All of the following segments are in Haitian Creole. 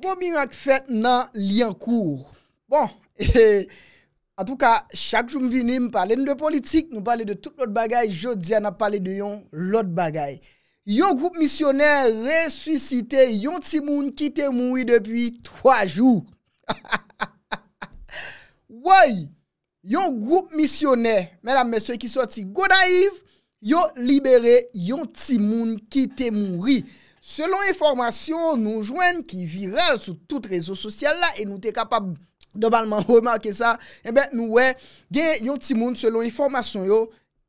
gros miracle fait dans court. Bon, en tout cas, chaque jour, nous me parler de politique, nous parler de tout l'autre bagaille. Jeudi, on a parlé de l'autre bagaille. Yon groupe missionnaire ressuscité, yon timoun qui te moui depuis trois jours. Oui, yon groupe missionnaire, mesdames, messieurs, qui sorti go naïve, yon libéré yon timoun qui te mouri. Selon informasyon nou jwen ki viral sou tout rezo sosyal la e nou te kapab normalman remanke sa, ebe nou we gen yon timoun selon informasyon yo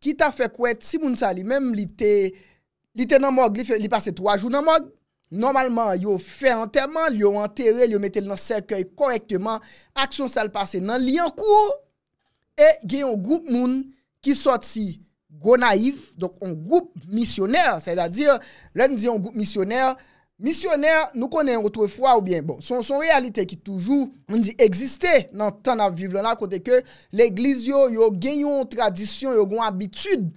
ki ta fe kwe timoun sa li menm li te nanmog li pase 3 jou nanmog. Normalman yo fe anterman, yo anterre, yo mette nan serkoy korekteman, aksyon sal pase nan li ankou e gen yon goup moun ki soti. go naif, donk on group missioner, sa y da dir, lèn di yon group missioner, missioner nou konen yon otwe fwa ou bien, bon, son realite ki toujou, moun di egziste nan tan aviv, lèn la kote ke, l'eglis yo, yo gen yon tradisyon, yo goun abitude,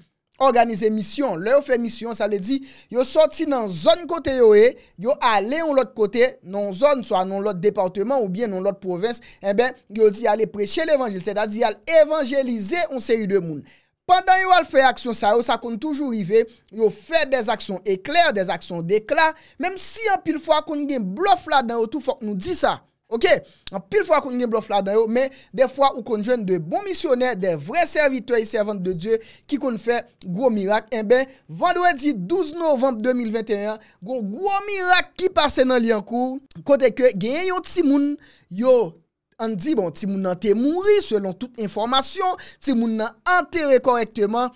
organize mission, lè yo fe mission, sa lè di, yo soti nan zon kote yo e, yo ale yon lot kote, non zon, so anon lot departement, ou bien anon lot province, en eh ben, yo di ale preche l'evangel, sa y da dir, yo al evangelize yon se yu de moun, Pandan eh yo al fè aksyon sa yo, sa kon toujou rive, yo fè des aksyon ekler, des aksyon dekla, menm si an pil fwa kon gen blof la dan yo, tou fok nou di sa, ok? An pil fwa kon gen blof la dan yo, men, de fwa ou kon jwen de bon misyoner, de vre servitoy, servant de Diyo, ki kon fè gwo mirak, en ben, vandwè di 12 novem 2021, gwo gwo mirak ki pase nan li an kou, kote ke gen yon timoun, yo... An di bon, ti moun nan te mounri, selon tout informasyon, ti moun nan enterre korekteman,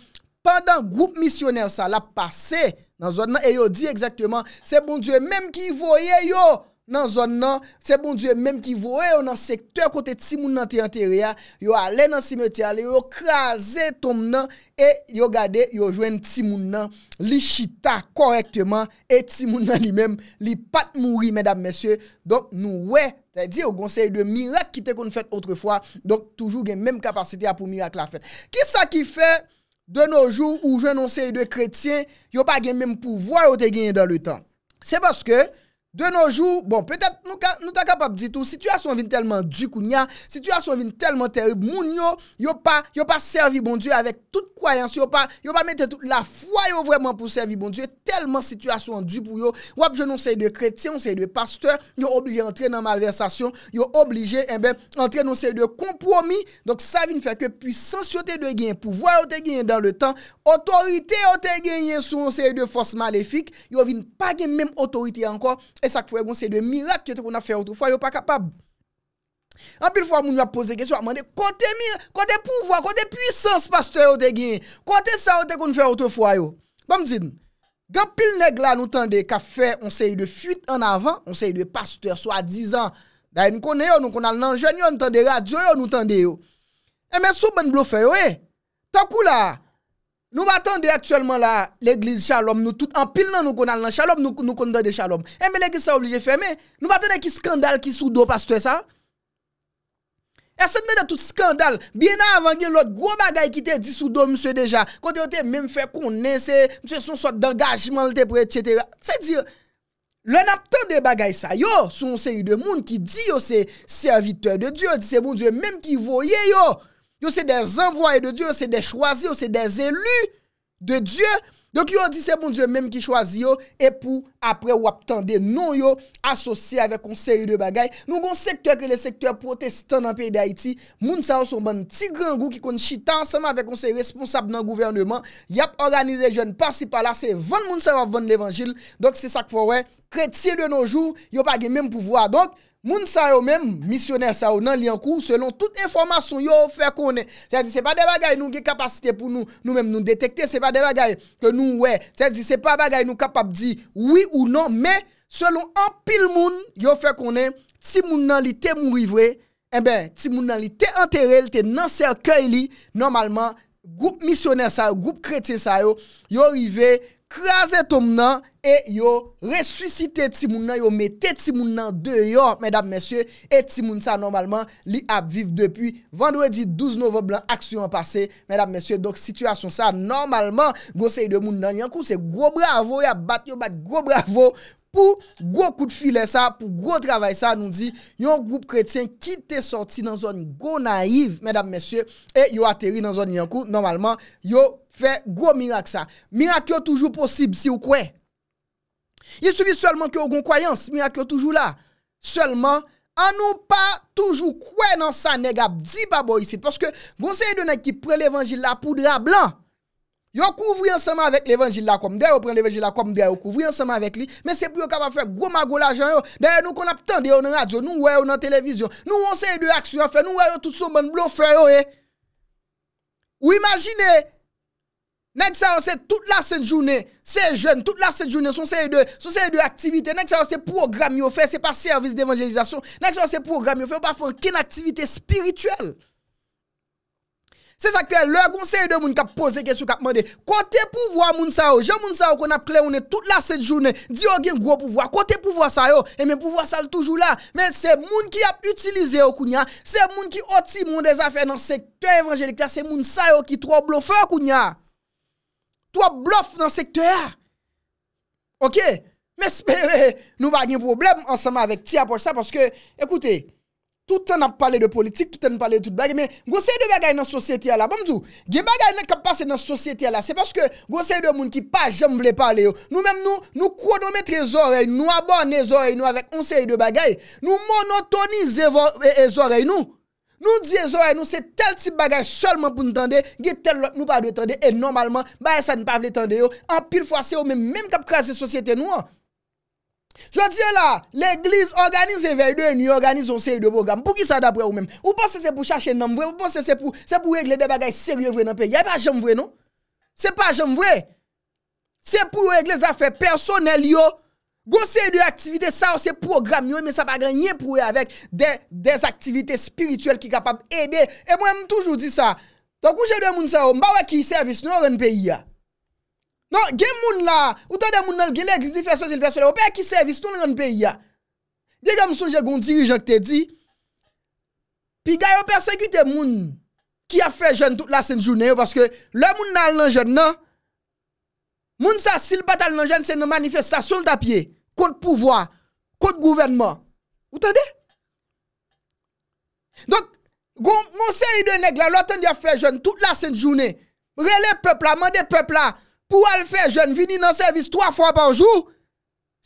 pandan group missioner sa la pase, nan bon zon nan, e yo di ekzakteman, se bon die mèm ki voye yo, nan zon nan, se bon die mèm ki voye yo, nan sektèr kote ti moun nan te enterre ya, yo alè nan simetèr, yo krasè ton moun nan, e yo gade, yo jwen ti moun nan, li chita korekteman, e ti moun nan li mèm, li pat moun ri, mèdame mèsyè, donk nou wè, mèdame mèsyè, Di yo gonseye de mirak ki te kon fèt otrefwa, donk toujou gen men kapasite apou mirak la fèt. Kisa ki fè de nou joun ou joun anseye de kretien, yo pa gen men pou vwa yo te genye dan le tan? Se baske De noujou... Bon, petèp nou ta kapap ditou... Sityasyon vin telman duk ou nyan... Sityasyon vin telman terib... Moun yo... Yo pa... Yo pa servi bon dieu... Avèk tout kwayans... Yo pa... Yo pa mette tout la fwayo... Vreman pou servi bon dieu... Telman sityasyon duk pou yo... Wap yo nou sey de kretien... Nou sey de pasteur... Yo oblige entren nan malversasyon... Yo oblige... Eh entren nou sey de kompromi... Donk sa vin fèk yo... Pwisansyote de genye... Pouvoy o te genye dan le tan... Otorite o te genye... Sou on sey de E sak fwe goun sey de mirat ki te kon a fwe outou fwe yo pa kapab. An pil fwa moun nou a pose gwen sou a mande kote mir, kote pouvo, kote pwisans pastor yo te gwen. Kote sa yo te kon fwe outou fwe yo. Bam zid nou. Gan pil neg la nou tende ka fwe, on sey de fuit an avan, on sey de pastor sou a dizan. Da yon kone yo, nou kon al nanjen yo, nou tende eh. radyo yo, nou tende yo. E men sou ben blo fwe yo e. Ta kou la a. Nous attendons actuellement là l'église Shalom, nous tout en pile nous connaissons dans Shalom, nous nous de Shalom. Et eh, mais l'église obligée obligé fermer. Nous attendons qui scandale qui sous dos pasteur ça. Et ce donne tout scandale bien avant il y a l'autre gros bagaille qui était dit sous dos monsieur déjà. Quand il était même fait connaître monsieur son sort d'engagement etc. C'est à dire le tant des bagailles ça yo sont série de monde qui dit yo c'est serviteur de Dieu, c'est bon Dieu même qui voyait yo. Yo se den envoye de Diyo, yo se den chwazi, yo se den elu de Diyo. Donk yo di se bon Diyo menm ki chwazi yo, e pou apre wap tan de nou yo asosi avek kon seri de bagay. Nou gon sektor ki le sektor protestan nan peyi de Haiti, moun sa yo son ban ti gran gou ki kon chitan, seman avek kon se responsab nan gouvernement, yap organize jen pasi pala, se ven moun sa yo ven devanjil. Donk se sak fo wè, kretir de nou jou, yo pa gen menm pouvoa donk, moun sa yo men misioner sa yo nan li an kou, selon tout informasyon yo ou fe konen, se a di se pa de bagay nou ge kapasite pou nou, nou men nou detekte, se pa de bagay, se a di se pa bagay nou kapap di, oui ou non, men selon an pil moun, yo ou fe konen, ti moun nan li te moun rivre, e ben, ti moun nan li te entere, te nan serkè li, normalman, goup misioner sa yo, goup kretien sa yo, yo rivre, krasen ton mnan, E yo resusite ti moun nan yo, mette ti moun nan deyo, mèdap mèsyè. E ti moun sa normalman li ap viv depi. Vandredi 12 novem blan, aksyon pase, mèdap mèsyè. Donk situasyon sa, normalman, go se yi de moun nan. Nyan kou se gro bravo, yo bat, yo bat gro bravo. Po gro kout filè sa, po gro travay sa, nou di. Yon group kretien ki te sorti nan zon go naiv, mèdap mèsyè. E yo ateri nan zon nyan kou, normalman, yo fe gro mirak sa. Mirak yo toujou posib si ou kwey. Il suffit seulement que vous croyance, miracle toujours là. Seulement, on nous pas toujours croire dans ça, nèg dit pas ici. Parce que, bon, de de qui prend l'évangile là pour la blanc. Yo couvri ensemble avec l'évangile là comme d'ailleurs prend l'évangile là comme d'ailleurs couvri ensemble avec lui mais c'est pour capable faire gros magot l'argent d'ailleurs nous qu'on a yo la radio nous ouais dans télévision nous on sait de action faire nous ouais tout son bon bluffer yo eh. Ou imaginez Nèk sa yon se tout la set jounè, se joun, tout la set jounè, son se yon de aktivite, nèk sa yon se program yo fe, se pa servis de evangelizasyon, nèk sa yon se program yo fe, pa fon kin aktivite spirituel. Se sakpe lò, kon se yon de moun ka pose kesou ka pman de, kote pou vwa moun sa yon, joun moun sa yon kon ap kle yon de tout la set jounè, di yo gen gro pou vwa, kote pou vwa sa yon, e men pou vwa sal toujou la, men se moun ki ap utilize yo kounya, se moun ki oti moun de zafè nan sektè evanjelik, se moun sa yon ki tro blo fè kounya. Tou wap blof nan sektor ya. Ok? Mè spè, nou bagnen problem ansama avèk ti apò sa. Pòske, ekoute, tout an ap pale de politik, tout an pale de tout bagay. Mè, gò sey de bagay nan sosyeti ya la. Bamzou, gen bagay nan kapase nan sosyeti ya la. Sè pòske, gò sey de moun ki pa jèm vle pale yo. Nou mèm nou, nou kodometre e zorey, nou aban e zorey nou avèk onsey de bagay. Nou monotonize e zorey nou. Nou diye zo e nou se tel tip bagay solman pou nou tende, ge tel lop nou pa de tende, e normalman baye sa nou pa vle tende yo, an pil fwase yo menm, menm kap krasi sosyete nou an. Jou diye la, l'eglise organize vey de, nou organize yon sey de program, pou ki sa da pre ou menm. Ou pan se se pou chache nanm vwe, ou pan se se pou, se pou regle de bagay serye vwe nanm pe, ya pa jom vwe nou? Se pa jom vwe? Se pou regle zafè personel yo, Gon se de aktivite sa ou se programe yo men sa pa ganyen pou e avek de des aktivite spirituel ki kapap ebe. E mwen mwen toujou di sa. Donk ouje de moun sa ou mba wè ki servis nou ren peyi ya. Non gen moun la ou ta de moun nan gen le eglisi feswazil feswazil ou peye ki servis nou ren peyi ya. De gen moun son je goun dirijan ki te di. Pi gayon persegite moun ki a fe jen tout la sen jounen yo. Paske lè moun nan al nan jen nan. Moun sa sil bat al nan jen se nan manifestasyon l tapyey. kont pouvoi, kont gouvernman. Ou tande? Donk, monsen ide neg la, loten di a fè joun, tout la sèn jounè, rele pepl la, mande pepl la, pou al fè joun, vini nan servis, 3 fwa par jou,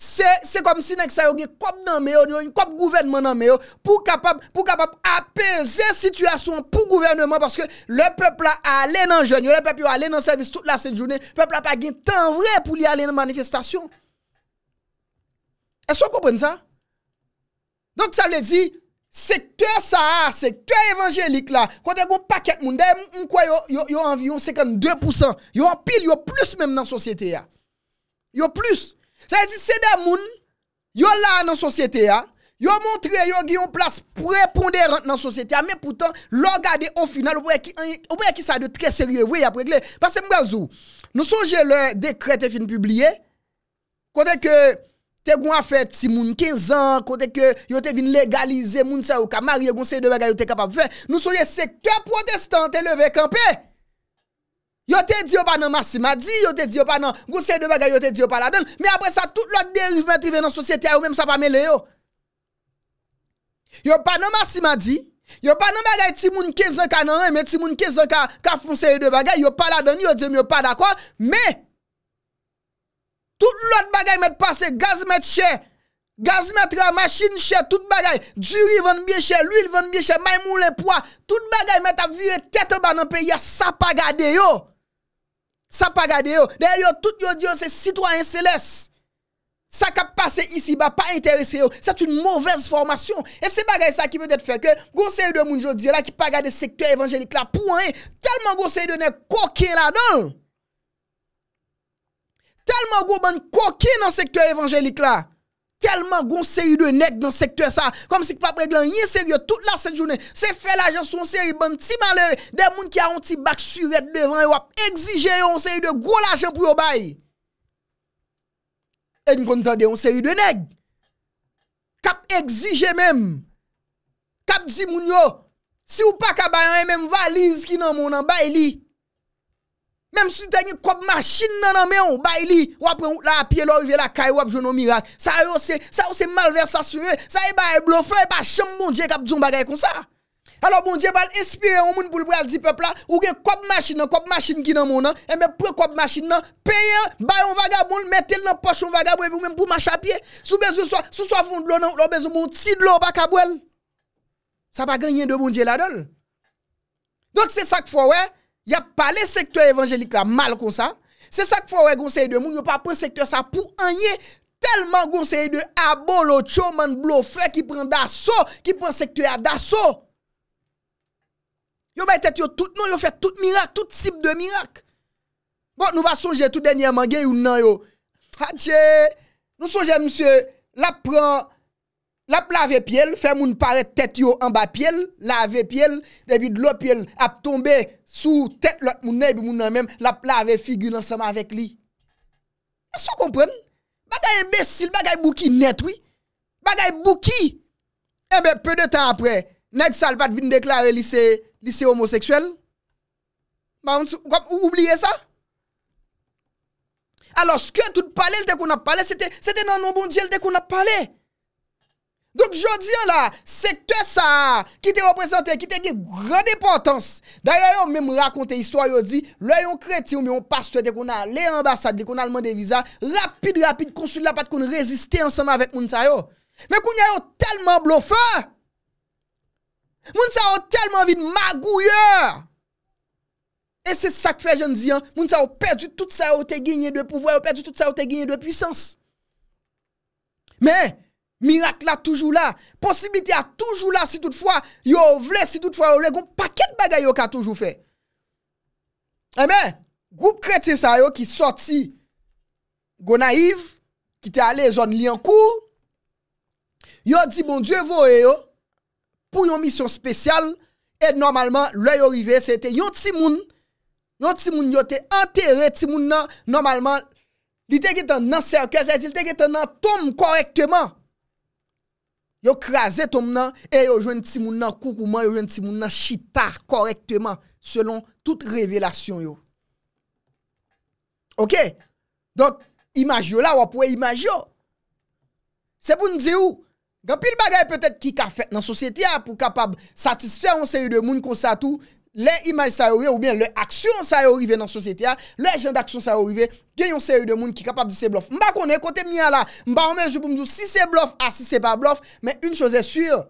se kom si neg sa yo gen kop nan meyo, kop gouvernman nan meyo, pou kapap apese situasyon pou gouvernman, parce ke le pepl la a alè nan joun, yo le pepl yo a alè nan servis tout la sèn joun, pepl la pa gen tan vre pou li alè nan manifestasyon, Est-ce vous comprenez ça? Donc ça veut dire, secteur ça, secteur évangélique là, quand vous avez un paquet de monde, vous avez environ 52%, vous un pile, vous plus même dans la société. a plus. Ça veut dire, c'est des gens, vous là dans la société. Yo montré yo ont une place prépondérante dans la société mais pourtant regardez au final vous qui hein, qui ça de très sérieux oui après parce que nous sommes le décret est fin publié quand que Te goun a fe ti moun kezan, kote ke yo te vin legalize moun sa ou kamari, yo goun se yi de bagay yo te kapap fe, nou sou ye sektor protestant, te leve kampè. Yo te di yo pa nan masi ma di, yo te di yo pa nan goun se yi de bagay, yo te di yo pa la don, me apres sa tout lòt deriv mè trive nan sosyete a ou mèm sa pa mè le yo. Yo pa nan masi ma di, yo pa nan bagay ti moun kezan ka nan an, me ti moun kezan ka foun se yi de bagay, yo pa la don, yo diyo mè yo pa da kwa, me... Tout l'ot bagay met pase, gaz met chè, gaz met re a machin chè, tout bagay, djuri vende bie chè, l'huil vende bie chè, maymoun le pwa, tout bagay met a vire tete ban an pe, ya sa pagade yo. Sa pagade yo. Deyo, tout yo diyo se sitwanyen seles. Sa ka pase isi ba, pa interese yo. Sa t'une mouvez formasyon. E se bagay sa ki mwede fè ke, gosey de moun jo diyo la ki pagade sektwè evanjelik la, pou ane, telman gosey de ne koke la donl. Telman gwo ban koki nan sektor evanjelik la. Telman gwo on seri de neg nan sektor sa. Kom si ki pa prek lan yin seri yo tout la se jounen. Se fe la jansou on seri ban ti maler. De moun ki a yon ti bak suret devan e wap. Exige yon on seri de gwo la jansou pou yo bayi. E di kon tande yon seri de neg. Kap exige menm. Kap di moun yo. Si ou pa ka bayan yon menm valiz ki nan moun an bayi li. Mèm si te gwen kop machin nan nan mè yon, bay li, wap yon la apye, lò yon ve la kay, wap yon yon miraj. Sa yon se, sa yon se malve sa su yon, sa yon bay blo, fè e yon pa chanm bonje kap zon bagay kon sa. A lò bonje bal espire yon moun pou lbo al dipepla, ou gen kop machin nan, kop machin ki nan moun nan, e mèm pou kop machin nan, peyen, bay yon vagab moun, metel nan poch yon vagab wè yon mèm e pou mach apye. Sou bezou sa, sou sa fond lò nan, lò bezou moun tsi lò baka bwèl. Sa pa ganyen de bonje la dol. Donk se sak fò wè y a les secteurs évangéliques là mal comme ça. C'est ça qu'il faut ouais conseil de moun, yo pas prendre secteur ça pour rien tellement conseil de abolo choman bluffer qui prend d'assaut, qui prend secteur d'assaut. Yo ba yo tout non, yo fait tout miracle, tout type de miracle. Bon, nous va songer tout dernièrement gay ou nan yo. adieu nous songer monsieur la prend la plave pied, fait moun la tête yo en bas pied, lave pied, depuis de l'eau pied a tombé sous tête l'autre moun et moun même la plave figure ensemble avec lui. Est-ce qu'on Bagay imbécile, bagay bouki net oui. Bagay bouki. Eh ben peu de temps après, nèg sal pas vinn déclarer lycée lycée homosexuel. Bah, oubliez ça. Alors ce que tout parler, dès qu'on a parlé, c'était c'était non bon Dieu dès qu'on a parlé. Donk jodi an la, sekte sa ki te represente, ki te ge gredepotans. Daya yo mèm rakonte histoy yo di, lè yon kreti ou mè yon pastou etè kon a le ambasade, etè kon alman devisa, lapid-lapid konsul la pat kon reziste ansama vek moun sa yo. Mè kon yon yo telman blofe! Moun sa yo telman vide magou yor! E se sakpe jen di an, moun sa yo perdi tout sa yo te genye de pouvoy, moun sa yo perdi tout sa yo te genye de puissance. Mè! Miracle là toujours là. Possibilité a toujours là si toutefois yo vle, si toutefois yo le gon paquet de bagay yo ka toujours fait. Eh bien, groupe chrétien ça yo qui sorti go naïve, qui t'est allé zone li en cours. Yo dit bon Dieu voye yo pour une mission spéciale et normalement l'œil arrivé c'était yon petit moun yon petit moun yo te enterré ti moun nan normalement li te getan nan cercle, c'est-à-dire te getan nan tombe correctement. Yo kraze tom nan, e yo jwen ti moun nan kou kouman, yo jwen ti moun nan chita korekteman selon tout revelasyon yo. Ok, donk imaj yo la, wapwe imaj yo. Se pou nize ou, gampil bagay peutet ki ka fèt nan sosyeti a pou kapab satisfer onse yu de moun konsa tou. Le imaj sa yo rive ou bien le aksyon sa yo rive nan sosyete a, le jen d'aksyon sa yo rive, gen yon seri de moun ki kapab di se blof. Mba konen kote miya la, mba omen zupoumdou si se blof a si se pa blof, men yon chose sur...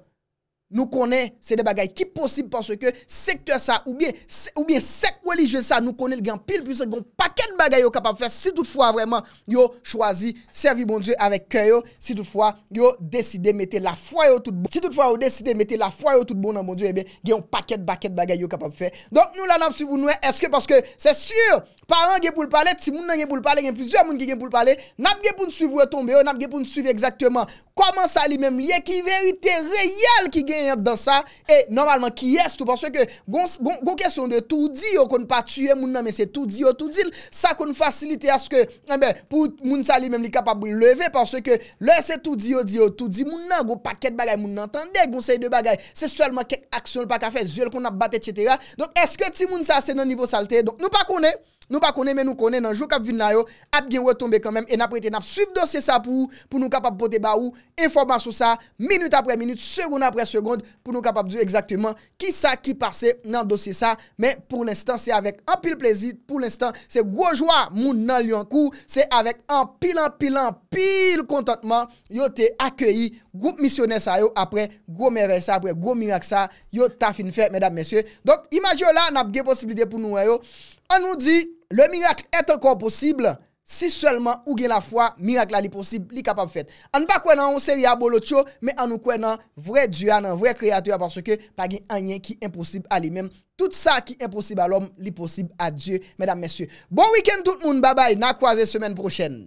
Nou konen se de bagay ki posib Ponso ke sekte sa ou bien Sek religye sa nou konen Gyan pil pil se gyan paket bagay yo kapab fe Si tout fwa vreman yo chwazi Servi bon dieu avek kè yo Si tout fwa yo deside mette la fwa yo tout bon Si tout fwa yo deside mette la fwa yo tout bon Nan bon dieu ebe eh gyan paket baket bagay yo kapab fe Donk nou la nam suivou nou e Eske parce ke se sur Paran gen pou l'pale, ti moun nan gen pou l'pale Gen plusieurs moun gen pou l'pale Nam gen pou l'suive retombe yo Nam gen pou l'suive exactement Koman sa li menm liye ki verite reyal ki gen Yon dan sa, e normalman ki yes Tou paswe ke, goun kesyon de Tou di yo kon pa tue moun nan, men se tou di yo Tou dil, sa kon fasilite aske Moun sa li men li kapab Leve, paswe ke, le se tou di yo Tou di moun nan, goun paket bagay Moun nantande, goun sey de bagay, se solman Kek aksyon pa kafe, zyol kon ap bate, etc Donk eske ti moun sa se nan nivou salte Donk nou pa konen Nou pa konen men nou konen nan jou kap vin nan yo, ap gen wetombe konmen, e nap rete nap suiv dosye sa pou, pou nou kapap pote ba ou, informasyon sa, minute apre minute, seconde apre seconde, pou nou kapap diw exactyman, ki sa ki pase nan dosye sa, men pou l'instant se avek an pil plezit, pou l'instant se gojwa moun nan liyon kou, se avek an pil an pil an pil kontantman, yo te akyeyi, goup misyoner sa yo, apre gome vey sa, apre gome yak sa, yo ta fin fer, medan mensyo, donk imaj yo la, nap gen posibilite pou nou yo, an nou di, Le mirak et ankon posib, si selman ou gen la fwa, mirak la li posib li kapam fet. An pa kwen an ou se li abo lo tso, men an ou kwen an vwè djwa, an an vwè kreatur, apanswe ke pa gen anyen ki imposib a li men. Tout sa ki imposib a lom, li posib a djw, menam mesyou. Bon week-end tout moun, babay, na kwaze semen prochen.